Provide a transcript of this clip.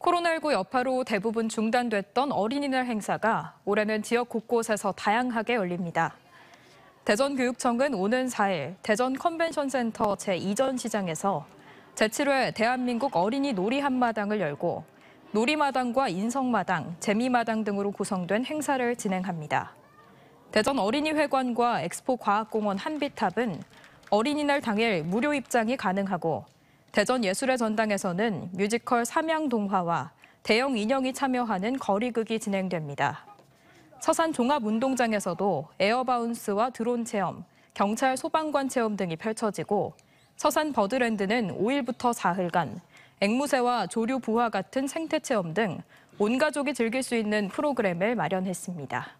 코로나19 여파로 대부분 중단됐던 어린이날 행사가 올해는 지역 곳곳에서 다양하게 열립니다. 대전교육청은 오는 4일 대전 컨벤션센터 제2전 시장에서 제7회 대한민국 어린이 놀이 한마당을 열고 놀이마당과 인성마당, 재미마당 등으로 구성된 행사를 진행합니다. 대전 어린이회관과 엑스포 과학공원 한빛탑은 어린이날 당일 무료 입장이 가능하고 대전 예술의 전당에서는 뮤지컬 삼양동화와 대형 인형이 참여하는 거리극이 진행됩니다. 서산 종합운동장에서도 에어바운스와 드론 체험, 경찰 소방관 체험 등이 펼쳐지고 서산 버드랜드는 5일부터 4흘간 앵무새와 조류 부화 같은 생태 체험 등 온 가족이 즐길 수 있는 프로그램을 마련했습니다.